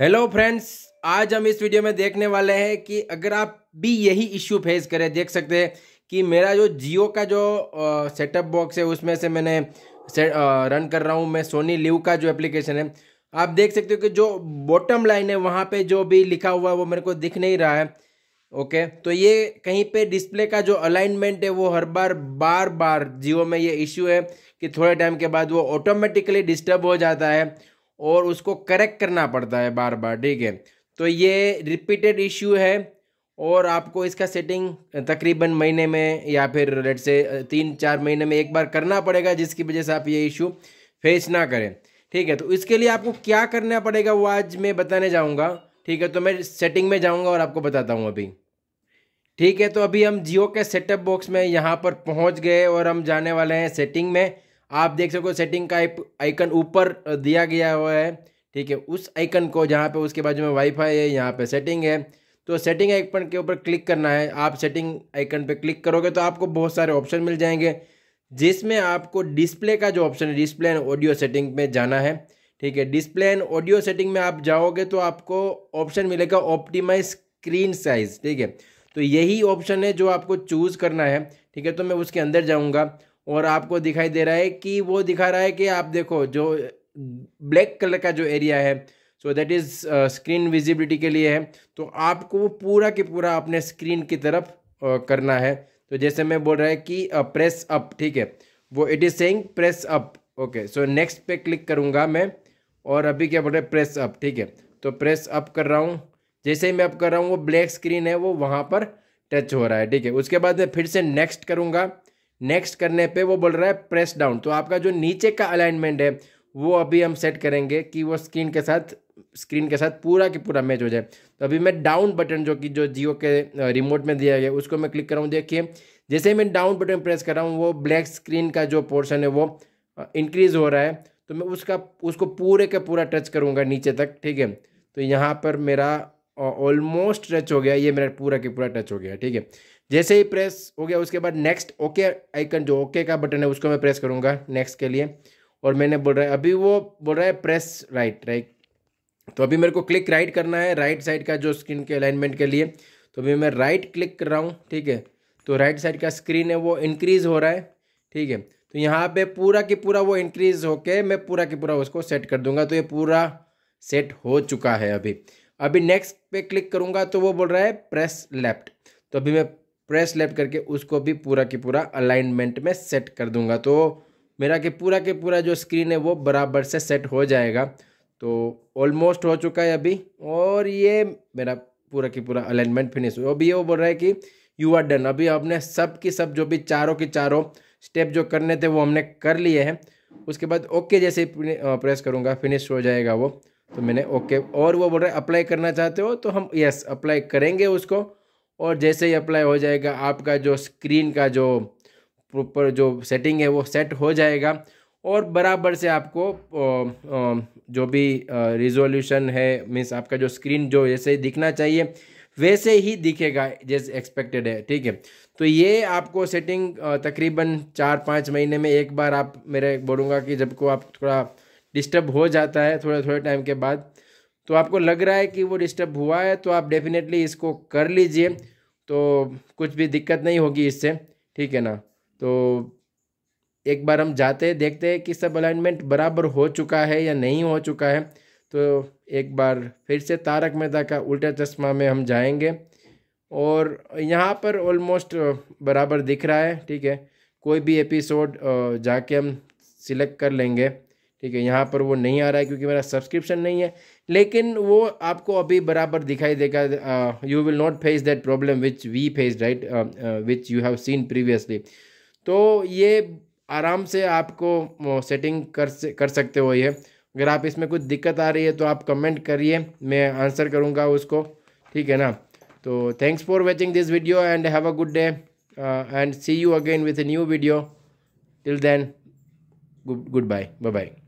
hello friends आज हम इस वीडियो में देखने वाले हैं कि अगर आप भी यही इश्यू फेस करें देख सकते हैं कि मेरा जो जियो का जो सेटअप बॉक्स है उसमें से मैंने से, आ, रन कर रहा हूँ मैं सोनी लिव का जो एप्लीकेशन है आप देख सकते हो कि जो बॉटम लाइन है वहाँ पे जो भी लिखा हुआ है वो मेरे को दिख नहीं रहा है ओके तो ये कहीं पर डिस्प्ले का जो अलाइनमेंट है वो हर बार बार बार जियो में ये इश्यू है कि थोड़े टाइम के बाद वो ऑटोमेटिकली डिस्टर्ब हो जाता है और उसको करेक्ट करना पड़ता है बार बार ठीक है तो ये रिपीटेड इश्यू है और आपको इसका सेटिंग तकरीबन महीने में या फिर लेट से तीन चार महीने में एक बार करना पड़ेगा जिसकी वजह से आप ये इशू फेस ना करें ठीक है तो इसके लिए आपको क्या करना पड़ेगा वो आज मैं बताने जाऊँगा ठीक है तो मैं सेटिंग में जाऊँगा और आपको बताता हूँ अभी ठीक है तो अभी हम जियो के सेटअप बॉक्स में यहाँ पर पहुँच गए और हम जाने वाले हैं सेटिंग में आप देख सको सेटिंग का आइकन ऊपर दिया गया हुआ है ठीक है उस आइकन को जहाँ पे उसके बाजू में वाईफाई है यहाँ पे सेटिंग है तो सेटिंग आइकन के ऊपर क्लिक करना है आप सेटिंग आइकन पे क्लिक करोगे तो आपको बहुत सारे ऑप्शन मिल जाएंगे जिसमें आपको डिस्प्ले का जो ऑप्शन है डिस्प्ले एंड ऑडियो सेटिंग में जाना है ठीक है डिस्प्ले एंड ऑडियो सेटिंग में आप जाओगे तो आपको ऑप्शन मिलेगा ऑप्टीमाइज स्क्रीन साइज ठीक है तो यही ऑप्शन है जो आपको चूज़ करना है ठीक है तो मैं उसके अंदर जाऊँगा और आपको दिखाई दे रहा है कि वो दिखा रहा है कि आप देखो जो ब्लैक कलर का जो एरिया है so that is screen visibility के लिए है तो आपको वो पूरा के पूरा अपने स्क्रीन की तरफ uh, करना है तो जैसे मैं बोल रहा है कि प्रेस uh, अप ठीक है वो it is saying press up okay so next पे क्लिक करूँगा मैं और अभी क्या बोल रहे है प्रेस अप ठीक है तो प्रेस अप कर रहा हूँ जैसे ही मैं अप कर रहा हूँ वो ब्लैक स्क्रीन है वो वहाँ पर टच हो रहा है ठीक है उसके बाद मैं फिर से नेक्स्ट करूँगा नेक्स्ट करने पे वो बोल रहा है प्रेस डाउन तो आपका जो नीचे का अलाइनमेंट है वो अभी हम सेट करेंगे कि वो स्क्रीन के साथ स्क्रीन के साथ पूरा के पूरा मैच हो जाए तो अभी मैं डाउन बटन जो कि जो जियो के रिमोट में दिया गया उसको मैं क्लिक कर रहा हूँ देखिए जैसे ही मैं डाउन बटन प्रेस कर रहा हूँ वो ब्लैक स्क्रीन का जो पोर्शन है वो इंक्रीज़ हो रहा है तो मैं उसका उसको पूरे का पूरा टच करूँगा नीचे तक ठीक है तो यहाँ पर मेरा ऑलमोस्ट टच हो गया ये मेरा पूरा के पूरा टच हो गया ठीक है जैसे ही प्रेस हो गया उसके बाद नेक्स्ट ओके आइकन जो ओके का बटन है उसको मैं प्रेस करूँगा नेक्स्ट के लिए और मैंने बोल रहा है अभी वो बोल रहा है प्रेस राइट राइट तो अभी मेरे को क्लिक राइट करना है राइट साइड का जो स्क्रीन के अलाइनमेंट के लिए तो अभी मैं राइट क्लिक कर रहा हूँ ठीक है तो राइट साइड का स्क्रीन है वो इंक्रीज़ हो रहा है ठीक है तो यहाँ पे पूरा के पूरा वो इंक्रीज़ होके मैं पूरा के पूरा उसको सेट कर दूंगा तो ये पूरा सेट हो चुका है अभी अभी नेक्स्ट पे क्लिक करूँगा तो वो बोल रहा है प्रेस लेफ्ट तो अभी मैं प्रेस लेफ्ट करके उसको भी पूरा के पूरा अलाइनमेंट में सेट कर दूंगा तो मेरा के पूरा के पूरा जो स्क्रीन है वो बराबर से सेट हो जाएगा तो ऑलमोस्ट हो चुका है अभी और ये मेरा पूरा की पूरा अलाइनमेंट फिनिश हुआ अभी ये वो बोल रहा है कि यू आर डन अभी हमने सब की सब जो भी चारों के चारों स्टेप जो करने थे वो हमने कर लिए हैं उसके बाद ओके जैसे प्रेस करूँगा फिनिश हो जाएगा वो तो मैंने ओके और वो बोल रहे अप्लाई करना चाहते हो तो हम यस अप्लाई करेंगे उसको और जैसे ही अप्लाई हो जाएगा आपका जो स्क्रीन का जो प्रॉपर जो सेटिंग है वो सेट हो जाएगा और बराबर से आपको जो भी रिजोल्यूशन है मीन्स आपका जो स्क्रीन जो जैसे ही दिखना चाहिए वैसे ही दिखेगा जैसे एक्सपेक्टेड है ठीक है तो ये आपको सेटिंग तकरीबन चार पाँच महीने में एक बार आप मेरे बोलूँगा कि जब को आप थोड़ा डिस्टर्ब हो जाता है थोड़े थोड़े टाइम के बाद तो आपको लग रहा है कि वो डिस्टर्ब हुआ है तो आप डेफिनेटली इसको कर लीजिए तो कुछ भी दिक्कत नहीं होगी इससे ठीक है ना तो एक बार हम जाते हैं देखते हैं कि सब अलाइनमेंट बराबर हो चुका है या नहीं हो चुका है तो एक बार फिर से तारक मेहता का उल्टा चश्मा में हम जाएंगे और यहाँ पर ऑलमोस्ट बराबर दिख रहा है ठीक है कोई भी एपिसोड जाके हम सिलेक्ट कर लेंगे ठीक है यहाँ पर वो नहीं आ रहा है क्योंकि मेरा सब्सक्रिप्शन नहीं है लेकिन वो आपको अभी बराबर दिखाई देगा you will not face that problem which we face right which you have seen previously तो ये आराम से आपको सेटिंग कर कर सकते हो ये अगर आप इसमें कुछ दिक्कत आ रही है तो आप कमेंट करिए मैं आंसर करूँगा उसको ठीक है ना तो thanks for watching this video and have a good day and see you again with new video till then good good bye bye